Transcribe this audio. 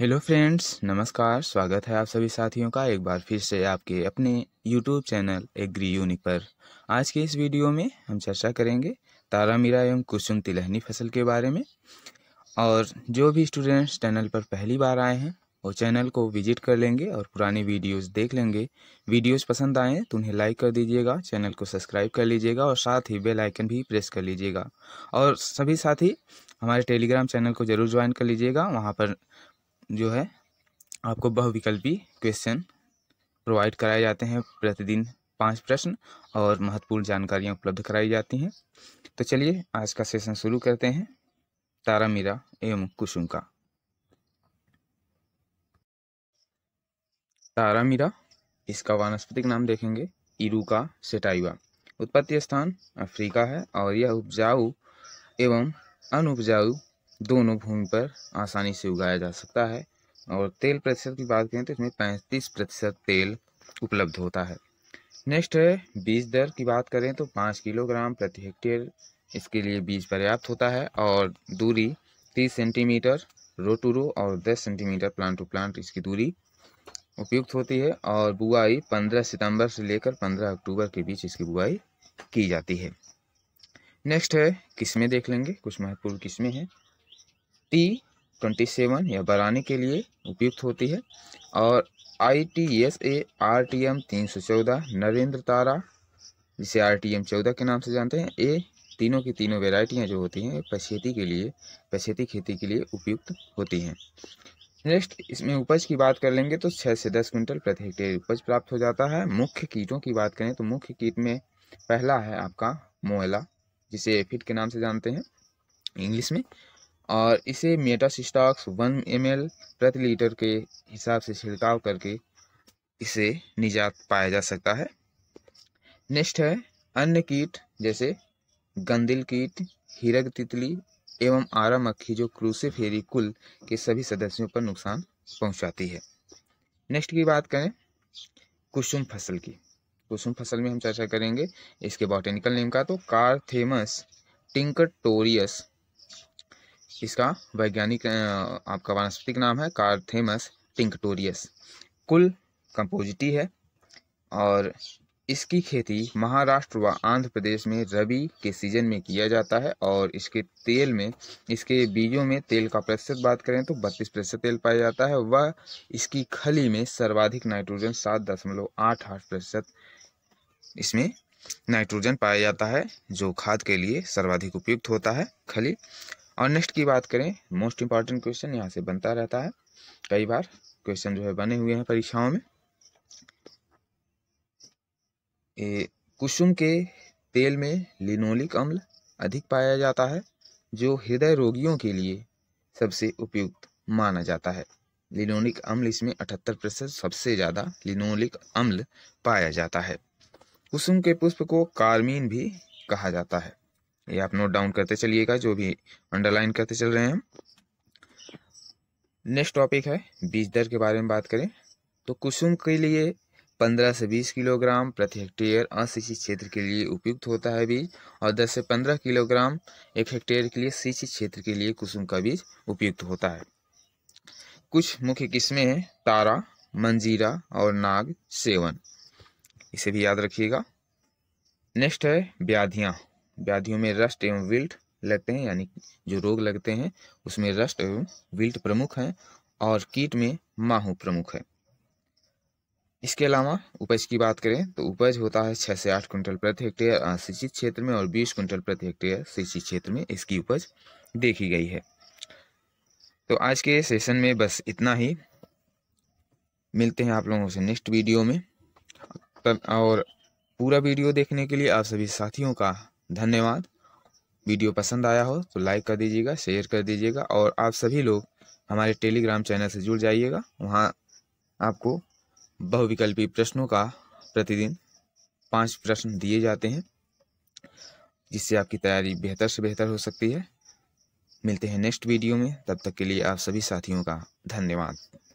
hello friends नमस्कार स्वागत है आप सभी साथियों का एक बार फिर से आपके अपने यूट्यूब चैनल एग्री यूनिक पर आज के इस वीडियो में हम चर्चा करेंगे तारा मीरा एवं कुसुम तिलहनी फसल के बारे में और जो भी स्टूडेंट्स चैनल पर पहली बार आए हैं वो चैनल को विजिट कर लेंगे और पुराने वीडियोज़ देख लेंगे वीडियोज़ पसंद आएँ तो उन्हें लाइक कर दीजिएगा चैनल को सब्सक्राइब कर लीजिएगा और साथ ही बेलाइकन भी प्रेस कर लीजिएगा और सभी साथी हमारे टेलीग्राम चैनल को जरूर ज्वाइन कर लीजिएगा वहाँ पर जो है आपको बहुविकल्पी क्वेश्चन प्रोवाइड कराए जाते हैं प्रतिदिन पांच प्रश्न और महत्वपूर्ण जानकारियां उपलब्ध कराई जाती हैं तो चलिए आज का सेशन शुरू करते हैं तारा मीरा एवं कुसुम का तारा मीरा इसका वानस्पतिक नाम देखेंगे इरुका सेटाइवा उत्पत्ति स्थान अफ्रीका है और यह उपजाऊ एवं अनुपजाऊ दोनों भूमि पर आसानी से उगाया जा सकता है और तेल प्रतिशत की बात करें तो इसमें पैंतीस प्रतिशत तेल उपलब्ध होता है नेक्स्ट है बीज दर की बात करें तो पाँच किलोग्राम प्रति हेक्टेयर इसके लिए बीज पर्याप्त होता है और दूरी तीस सेंटीमीटर रो टू रो और दस सेंटीमीटर प्लांट टू प्लांट इसकी दूरी उपयुक्त होती है और बुआई पंद्रह सितंबर से लेकर पंद्रह अक्टूबर के बीच इसकी बुआई की जाती है नेक्स्ट है किस्में देख लेंगे कुछ महत्वपूर्ण किस्में हैं टी ट्वेंटी सेवन यह बनाने के लिए उपयुक्त होती है और I T S A R T M तीन सौ चौदह नरेंद्र तारा जिसे आर टी एम चौदह के नाम से जानते हैं ये तीनों की तीनों वेराइटियाँ जो होती हैं पछेती के लिए पछेती खेती के लिए उपयुक्त होती हैं नेक्स्ट इसमें उपज की बात कर लेंगे तो छः से दस क्विंटल प्रति हेक्टेयर उपज प्राप्त हो जाता है मुख्य कीटों की बात करें तो मुख्य कीट में पहला है आपका मोहला जिसे एफिड के नाम से जानते हैं इंग्लिश में और इसे मेटासिस्टॉक्स वन एम प्रति लीटर के हिसाब से छिड़काव करके इसे निजात पाया जा सकता है नेक्स्ट है अन्य कीट जैसे गंदिल कीट हिरक तितली एवं आरा मक्खी जो क्रूसे फेरी कुल के सभी सदस्यों पर नुकसान पहुंचाती है नेक्स्ट की बात करें कुसुम फसल की कुसुम फसल में हम चर्चा करेंगे इसके बॉटेनिकल नेम का तो कारथेमस टिंकटोरियस इसका वैज्ञानिक आपका वनस्पतिक नाम है कार्थेमस टिंकटोरियस कुल कंपोजिटी है और इसकी खेती महाराष्ट्र व आंध्र प्रदेश में रबी के सीजन में किया जाता है और इसके तेल में इसके बीजों में तेल का प्रतिशत बात करें तो बत्तीस प्रतिशत तेल पाया जाता है वह इसकी खली में सर्वाधिक नाइट्रोजन सात दशमलव आठ आठ प्रतिशत इसमें नाइट्रोजन पाया जाता है जो खाद के लिए सर्वाधिक उपयुक्त होता है खली और नेक्स्ट की बात करें मोस्ट इंपॉर्टेंट क्वेश्चन यहाँ से बनता रहता है कई बार क्वेश्चन जो है बने हुए हैं परीक्षाओं में ए, कुसुम के तेल में लिनोलिक अम्ल अधिक पाया जाता है जो हृदय रोगियों के लिए सबसे उपयुक्त माना जाता है लिनोलिक अम्ल इसमें अठहत्तर प्रतिशत सबसे ज़्यादा लिनोलिक अम्ल पाया जाता है कुसुम के पुष्प को कार्मीन भी कहा जाता है ये आप नोट डाउन करते चलिएगा जो भी अंडरलाइन करते चल रहे हैं नेक्स्ट टॉपिक है बीज दर के बारे में बात करें तो कुसुम के लिए पंद्रह से बीस किलोग्राम प्रति हेक्टेयर असिंचित क्षेत्र के लिए उपयुक्त होता है बीज और दस से पंद्रह किलोग्राम एक हेक्टेयर के लिए सिंचित क्षेत्र के लिए कुसुम का बीज उपयुक्त होता है कुछ मुख्य किस्में हैं तारा मंजीरा और नाग सेवन इसे भी याद रखिएगा नेक्स्ट है व्याधियाँ व्याधियों में रस्ट एवं विल्ट लगते हैं यानी जो रोग लगते हैं उसमें रस्ट एवं विल्ट प्रमुख हैं और कीट में माहू प्रमुख है इसके अलावा उपज की बात करें तो उपज होता है छः से आठ क्विंटल प्रति हेक्टेयर सिंचित क्षेत्र में और बीस क्विंटल प्रति हेक्टेयर सिंचित क्षेत्र में इसकी उपज देखी गई है तो आज के सेशन में बस इतना ही मिलते हैं आप लोगों से नेक्स्ट वीडियो में और पूरा वीडियो देखने के लिए आप सभी साथियों का धन्यवाद वीडियो पसंद आया हो तो लाइक कर दीजिएगा शेयर कर दीजिएगा और आप सभी लोग हमारे टेलीग्राम चैनल से जुड़ जाइएगा वहाँ आपको बहुविकल्पी प्रश्नों का प्रतिदिन पांच प्रश्न दिए जाते हैं जिससे आपकी तैयारी बेहतर से बेहतर हो सकती है मिलते हैं नेक्स्ट वीडियो में तब तक के लिए आप सभी साथियों का धन्यवाद